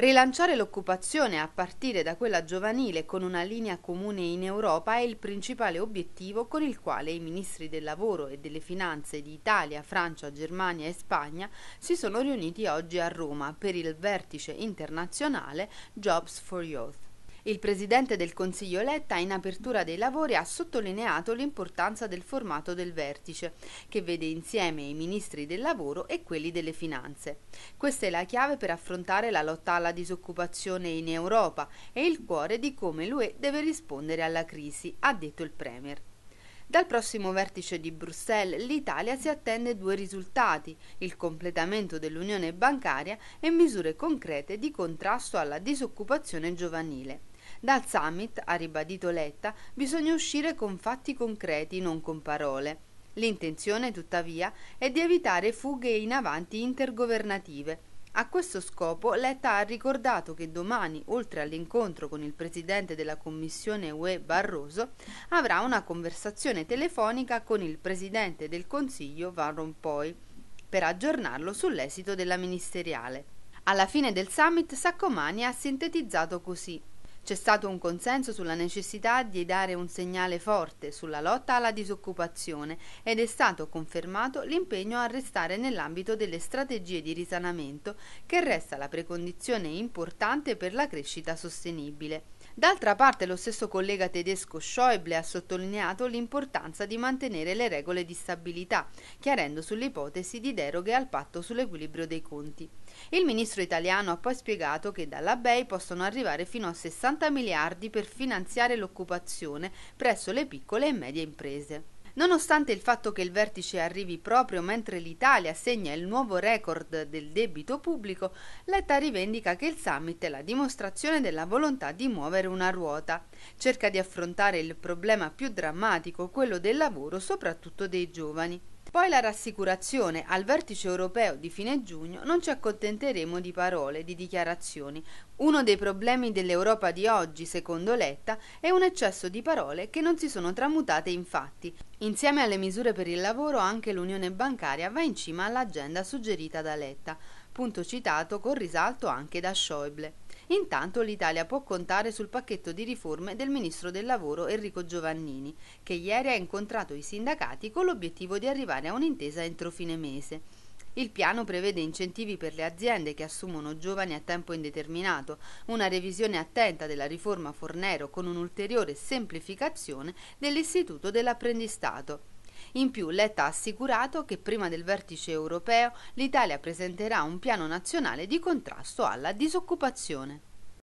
Rilanciare l'occupazione a partire da quella giovanile con una linea comune in Europa è il principale obiettivo con il quale i ministri del lavoro e delle finanze di Italia, Francia, Germania e Spagna si sono riuniti oggi a Roma per il vertice internazionale Jobs for Youth. Il presidente del Consiglio Letta in apertura dei lavori ha sottolineato l'importanza del formato del vertice, che vede insieme i ministri del lavoro e quelli delle finanze. Questa è la chiave per affrontare la lotta alla disoccupazione in Europa e il cuore di come l'UE deve rispondere alla crisi, ha detto il Premier. Dal prossimo vertice di Bruxelles l'Italia si attende due risultati, il completamento dell'unione bancaria e misure concrete di contrasto alla disoccupazione giovanile. Dal summit, ha ribadito Letta, bisogna uscire con fatti concreti, non con parole. L'intenzione, tuttavia, è di evitare fughe in avanti intergovernative. A questo scopo Letta ha ricordato che domani, oltre all'incontro con il presidente della Commissione UE Barroso, avrà una conversazione telefonica con il presidente del Consiglio Van Rompuy per aggiornarlo sull'esito della ministeriale. Alla fine del summit Saccomani ha sintetizzato così c'è stato un consenso sulla necessità di dare un segnale forte sulla lotta alla disoccupazione ed è stato confermato l'impegno a restare nell'ambito delle strategie di risanamento che resta la precondizione importante per la crescita sostenibile. D'altra parte lo stesso collega tedesco Schäuble ha sottolineato l'importanza di mantenere le regole di stabilità, chiarendo sull'ipotesi di deroghe al patto sull'equilibrio dei conti. Il ministro italiano ha poi spiegato che dalla BEI possono arrivare fino a 60 miliardi per finanziare l'occupazione presso le piccole e medie imprese. Nonostante il fatto che il vertice arrivi proprio mentre l'Italia segna il nuovo record del debito pubblico, Letta rivendica che il summit è la dimostrazione della volontà di muovere una ruota. Cerca di affrontare il problema più drammatico, quello del lavoro, soprattutto dei giovani. Poi la rassicurazione al vertice europeo di fine giugno non ci accontenteremo di parole, di dichiarazioni. Uno dei problemi dell'Europa di oggi, secondo Letta, è un eccesso di parole che non si sono tramutate in fatti. Insieme alle misure per il lavoro anche l'unione bancaria va in cima all'agenda suggerita da Letta, punto citato con risalto anche da Schäuble. Intanto l'Italia può contare sul pacchetto di riforme del ministro del lavoro Enrico Giovannini, che ieri ha incontrato i sindacati con l'obiettivo di arrivare a un'intesa entro fine mese. Il piano prevede incentivi per le aziende che assumono giovani a tempo indeterminato, una revisione attenta della riforma Fornero con un'ulteriore semplificazione dell'istituto dell'apprendistato. In più Letta ha assicurato che prima del vertice europeo l'Italia presenterà un piano nazionale di contrasto alla disoccupazione.